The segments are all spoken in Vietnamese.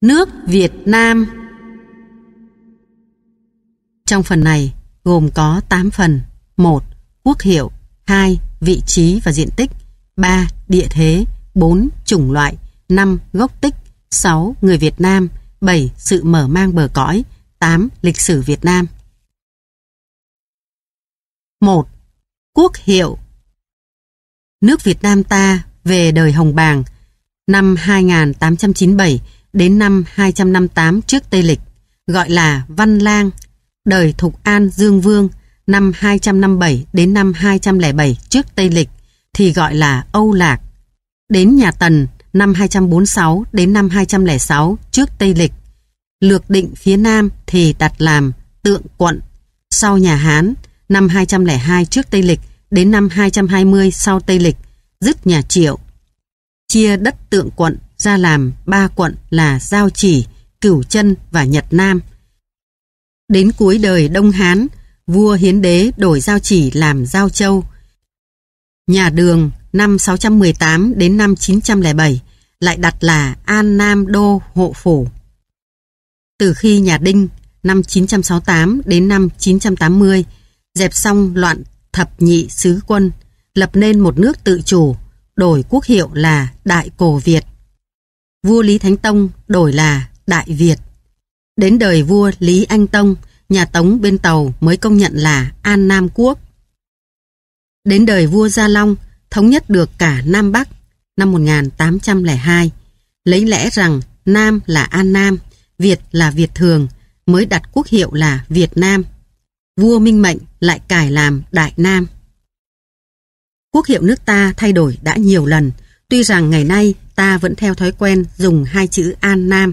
Nước Việt Nam Trong phần này gồm có 8 phần 1. Quốc hiệu 2. Vị trí và diện tích 3. Địa thế 4. Chủng loại 5. Gốc tích 6. Người Việt Nam 7. Sự mở mang bờ cõi 8. Lịch sử Việt Nam 1. Quốc hiệu Nước Việt Nam ta về đời Hồng Bàng năm 2897 đến năm 258 trước Tây Lịch, gọi là Văn Lang, đời Thục An Dương Vương năm 257 đến năm 207 trước Tây Lịch thì gọi là Âu Lạc. Đến nhà Tần năm 246 đến năm 206 trước Tây Lịch, lược định phía Nam thì đặt làm tượng quận. Sau nhà Hán năm 202 trước Tây Lịch đến năm 220 sau Tây Lịch, dứt nhà Triệu. Chia đất tượng quận ra làm ba quận là Giao Chỉ, Cửu Chân và Nhật Nam. Đến cuối đời Đông Hán, vua Hiến Đế đổi Giao Chỉ làm Giao Châu. Nhà đường năm 618 đến năm 907 lại đặt là An Nam Đô Hộ Phủ. Từ khi nhà Đinh năm 968 đến năm 980 dẹp xong loạn thập nhị sứ quân, lập nên một nước tự chủ, đổi quốc hiệu là Đại Cổ Việt vua Lý Thánh Tông đổi là Đại Việt. Đến đời vua Lý Anh Tông, nhà Tống bên Tàu mới công nhận là An Nam Quốc. Đến đời vua Gia Long, thống nhất được cả Nam Bắc năm 1802, lấy lẽ rằng Nam là An Nam, Việt là Việt Thường, mới đặt quốc hiệu là Việt Nam. Vua Minh Mệnh lại cải làm Đại Nam. Quốc hiệu nước ta thay đổi đã nhiều lần, Tuy rằng ngày nay ta vẫn theo thói quen dùng hai chữ An Nam,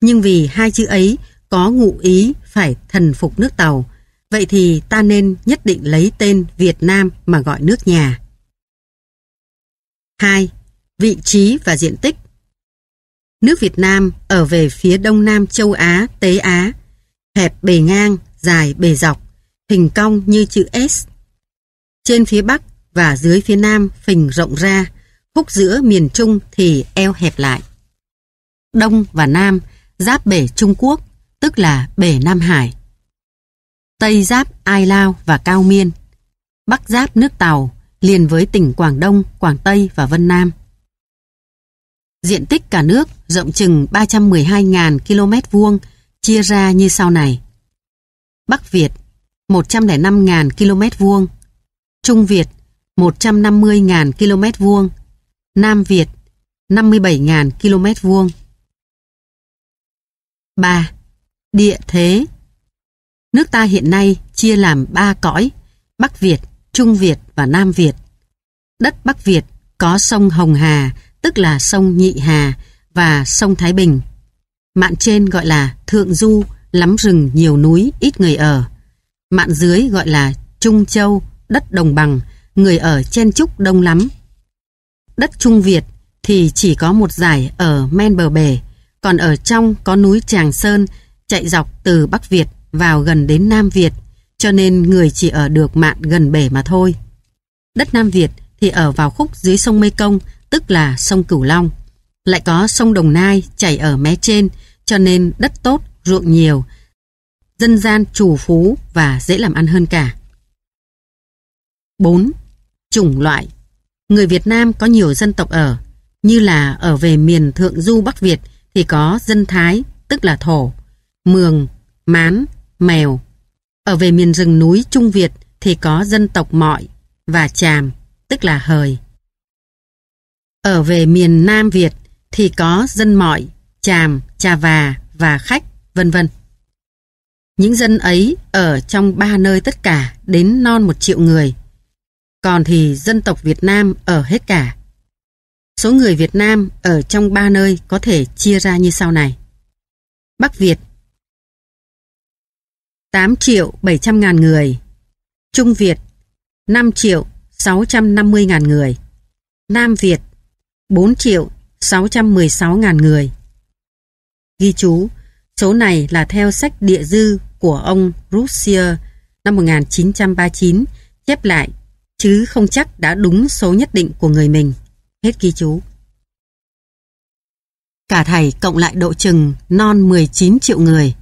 nhưng vì hai chữ ấy có ngụ ý phải thần phục nước Tàu, vậy thì ta nên nhất định lấy tên Việt Nam mà gọi nước nhà. 2. Vị trí và diện tích Nước Việt Nam ở về phía đông nam châu Á, Tế Á, hẹp bề ngang, dài bề dọc, hình cong như chữ S. Trên phía bắc và dưới phía nam phình rộng ra, khúc giữa miền Trung thì eo hẹp lại. Đông và Nam giáp bể Trung Quốc, tức là bể Nam Hải. Tây giáp Ai Lao và Cao Miên. Bắc giáp nước Tàu, liền với tỉnh Quảng Đông, Quảng Tây và Vân Nam. Diện tích cả nước rộng chừng 312.000 km vuông, chia ra như sau này. Bắc Việt 105.000 km vuông, Trung Việt 150.000 km vuông, Nam Việt 57.000 km vuông 3. Địa thế Nước ta hiện nay chia làm 3 cõi Bắc Việt, Trung Việt và Nam Việt Đất Bắc Việt có sông Hồng Hà tức là sông Nhị Hà và sông Thái Bình Mạn trên gọi là Thượng Du lắm rừng nhiều núi ít người ở Mạn dưới gọi là Trung Châu đất đồng bằng người ở chen trúc đông lắm đất Trung Việt thì chỉ có một giải ở men bờ bể, còn ở trong có núi Tràng Sơn chạy dọc từ Bắc Việt vào gần đến Nam Việt, cho nên người chỉ ở được mạn gần bể mà thôi. Đất Nam Việt thì ở vào khúc dưới sông Mê Công, tức là sông Cửu Long. Lại có sông Đồng Nai chảy ở mé trên, cho nên đất tốt, ruộng nhiều, dân gian chủ phú và dễ làm ăn hơn cả. 4. Chủng loại người Việt Nam có nhiều dân tộc ở, như là ở về miền Thượng Du Bắc Việt thì có dân Thái, tức là Thổ, Mường, Mán, Mèo. Ở về miền rừng núi Trung Việt thì có dân tộc Mọi và Tràm, tức là Hời. Ở về miền Nam Việt thì có dân Mọi, Tràm, Trà Và và Khách, vân vân. Những dân ấy ở trong ba nơi tất cả đến non một triệu người còn thì dân tộc Việt Nam ở hết cả. Số người Việt Nam ở trong ba nơi có thể chia ra như sau này. Bắc Việt 8 triệu 700 ngàn người Trung Việt 5 triệu 650 ngàn người Nam Việt 4 triệu 616 ngàn người Ghi chú Số này là theo sách địa dư của ông Russia năm 1939 chép lại chứ không chắc đã đúng số nhất định của người mình. Hết ghi chú. Cả thầy cộng lại độ chừng non 19 triệu người.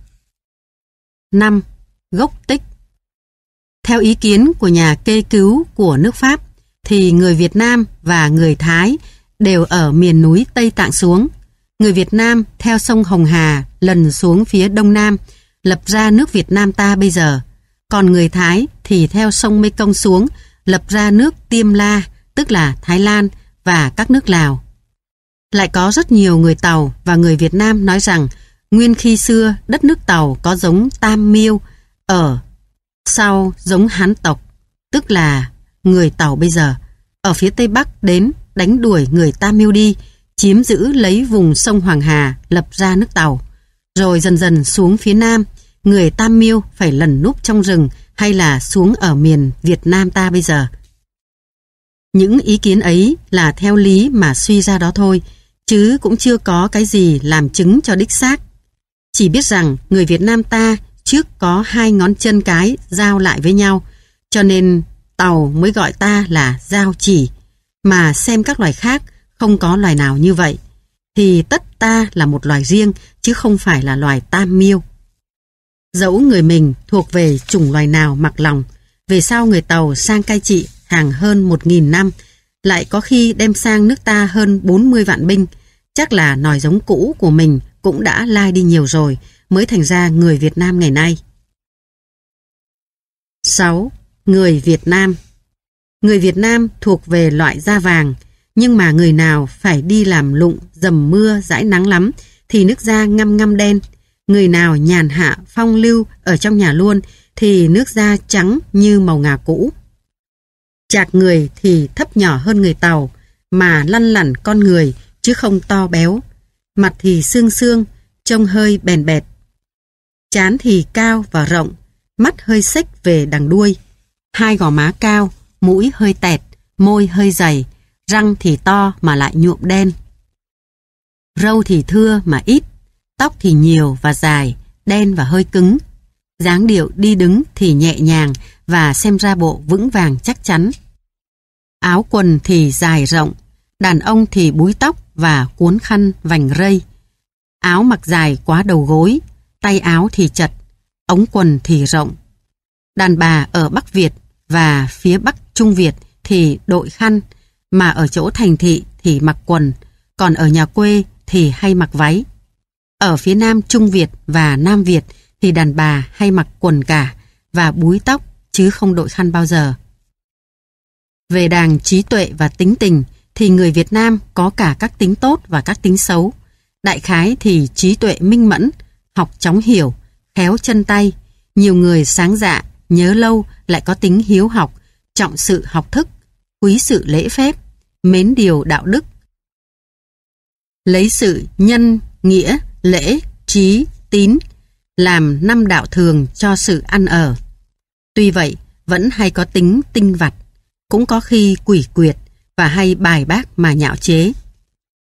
5. Gốc tích Theo ý kiến của nhà kê cứu của nước Pháp, thì người Việt Nam và người Thái đều ở miền núi Tây Tạng xuống. Người Việt Nam theo sông Hồng Hà lần xuống phía Đông Nam, lập ra nước Việt Nam ta bây giờ. Còn người Thái thì theo sông Mê Công xuống, lập ra nước Tiêm La, tức là Thái Lan và các nước Lào. Lại có rất nhiều người Tàu và người Việt Nam nói rằng nguyên khi xưa đất nước Tàu có giống Tam Miêu ở sau giống Hán tộc, tức là người Tàu bây giờ, ở phía Tây Bắc đến đánh đuổi người Tam Miêu đi, chiếm giữ lấy vùng sông Hoàng Hà lập ra nước Tàu. Rồi dần dần xuống phía Nam, người Tam Miêu phải lẩn núp trong rừng hay là xuống ở miền Việt Nam ta bây giờ. Những ý kiến ấy là theo lý mà suy ra đó thôi, chứ cũng chưa có cái gì làm chứng cho đích xác. Chỉ biết rằng người Việt Nam ta trước có hai ngón chân cái giao lại với nhau, cho nên tàu mới gọi ta là giao chỉ, mà xem các loài khác không có loài nào như vậy. Thì tất ta là một loài riêng chứ không phải là loài tam miêu. Dẫu người mình thuộc về chủng loài nào mặc lòng, về sau người Tàu sang cai trị hàng hơn 1.000 năm, lại có khi đem sang nước ta hơn 40 vạn binh, chắc là nòi giống cũ của mình cũng đã lai đi nhiều rồi, mới thành ra người Việt Nam ngày nay. 6. Người Việt Nam Người Việt Nam thuộc về loại da vàng, nhưng mà người nào phải đi làm lụng, dầm mưa, dãi nắng lắm, thì nước da ngăm ngăm đen, người nào nhàn hạ phong lưu ở trong nhà luôn thì nước da trắng như màu ngà cũ. Chạc người thì thấp nhỏ hơn người Tàu, mà lăn lẳn con người chứ không to béo. Mặt thì xương xương, trông hơi bèn bẹt. Chán thì cao và rộng, mắt hơi xích về đằng đuôi. Hai gò má cao, mũi hơi tẹt, môi hơi dày, răng thì to mà lại nhuộm đen. Râu thì thưa mà ít, Tóc thì nhiều và dài, đen và hơi cứng. dáng điệu đi đứng thì nhẹ nhàng và xem ra bộ vững vàng chắc chắn. Áo quần thì dài rộng, đàn ông thì búi tóc và cuốn khăn vành rây. Áo mặc dài quá đầu gối, tay áo thì chật, ống quần thì rộng. Đàn bà ở Bắc Việt và phía Bắc Trung Việt thì đội khăn, mà ở chỗ thành thị thì mặc quần, còn ở nhà quê thì hay mặc váy. Ở phía Nam Trung Việt và Nam Việt thì đàn bà hay mặc quần cả và búi tóc chứ không đội khăn bao giờ. Về đàng trí tuệ và tính tình thì người Việt Nam có cả các tính tốt và các tính xấu. Đại khái thì trí tuệ minh mẫn, học chóng hiểu, khéo chân tay, nhiều người sáng dạ, nhớ lâu lại có tính hiếu học, trọng sự học thức, quý sự lễ phép, mến điều đạo đức. Lấy sự nhân, nghĩa, lễ, trí, tín, làm năm đạo thường cho sự ăn ở. Tuy vậy, vẫn hay có tính tinh vặt, cũng có khi quỷ quyệt và hay bài bác mà nhạo chế.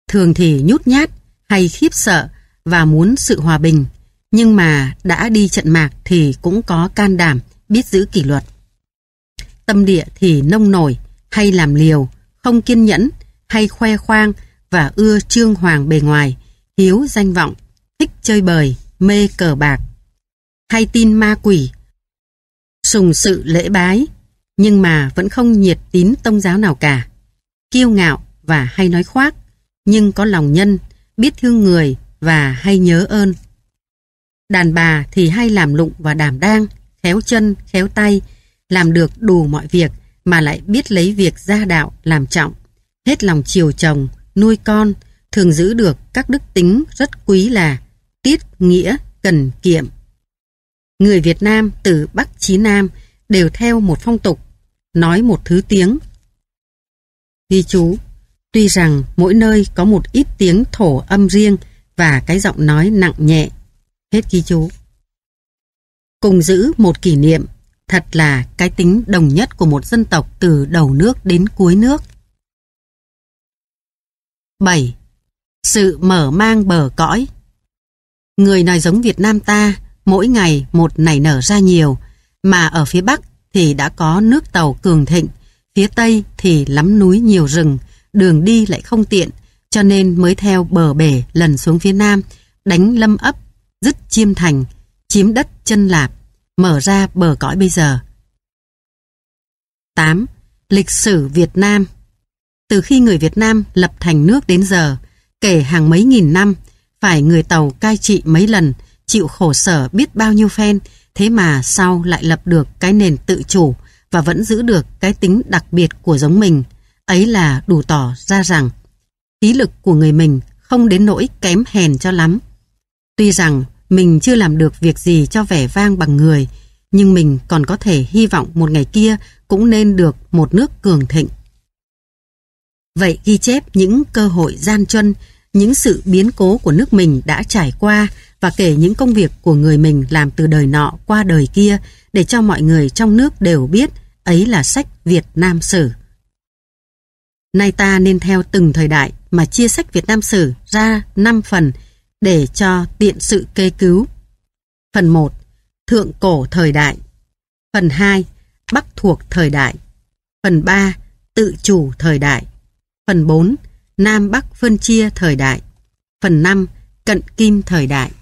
Thường thì nhút nhát hay khiếp sợ và muốn sự hòa bình, nhưng mà đã đi trận mạc thì cũng có can đảm, biết giữ kỷ luật. Tâm địa thì nông nổi, hay làm liều, không kiên nhẫn, hay khoe khoang và ưa trương hoàng bề ngoài, hiếu danh vọng, thích chơi bời, mê cờ bạc, hay tin ma quỷ, sùng sự lễ bái, nhưng mà vẫn không nhiệt tín tôn giáo nào cả. Kiêu ngạo và hay nói khoác, nhưng có lòng nhân, biết thương người và hay nhớ ơn. Đàn bà thì hay làm lụng và đảm đang, khéo chân, khéo tay, làm được đủ mọi việc mà lại biết lấy việc gia đạo làm trọng, hết lòng chiều chồng, nuôi con, thường giữ được các đức tính rất quý là tiết nghĩa cần kiệm. Người Việt Nam từ Bắc chí Nam đều theo một phong tục, nói một thứ tiếng. Ghi chú, tuy rằng mỗi nơi có một ít tiếng thổ âm riêng và cái giọng nói nặng nhẹ. Hết ghi chú. Cùng giữ một kỷ niệm, thật là cái tính đồng nhất của một dân tộc từ đầu nước đến cuối nước. 7. Sự mở mang bờ cõi Người nói giống Việt Nam ta, mỗi ngày một nảy nở ra nhiều, mà ở phía Bắc thì đã có nước tàu cường thịnh, phía Tây thì lắm núi nhiều rừng, đường đi lại không tiện, cho nên mới theo bờ bể lần xuống phía Nam, đánh lâm ấp, dứt chiêm thành, chiếm đất chân lạp, mở ra bờ cõi bây giờ. 8. Lịch sử Việt Nam Từ khi người Việt Nam lập thành nước đến giờ, kể hàng mấy nghìn năm, phải người Tàu cai trị mấy lần, chịu khổ sở biết bao nhiêu phen, thế mà sau lại lập được cái nền tự chủ và vẫn giữ được cái tính đặc biệt của giống mình. Ấy là đủ tỏ ra rằng khí lực của người mình không đến nỗi kém hèn cho lắm. Tuy rằng mình chưa làm được việc gì cho vẻ vang bằng người, nhưng mình còn có thể hy vọng một ngày kia cũng nên được một nước cường thịnh. Vậy ghi chép những cơ hội gian truân những sự biến cố của nước mình đã trải qua và kể những công việc của người mình làm từ đời nọ qua đời kia để cho mọi người trong nước đều biết ấy là sách Việt Nam Sử. Nay ta nên theo từng thời đại mà chia sách Việt Nam Sử ra 5 phần để cho tiện sự kê cứu. Phần 1. Thượng cổ thời đại. Phần 2. Bắc thuộc thời đại. Phần 3. Tự chủ thời đại. Phần 4. Nam Bắc phân chia thời đại Phần 5. Cận Kim thời đại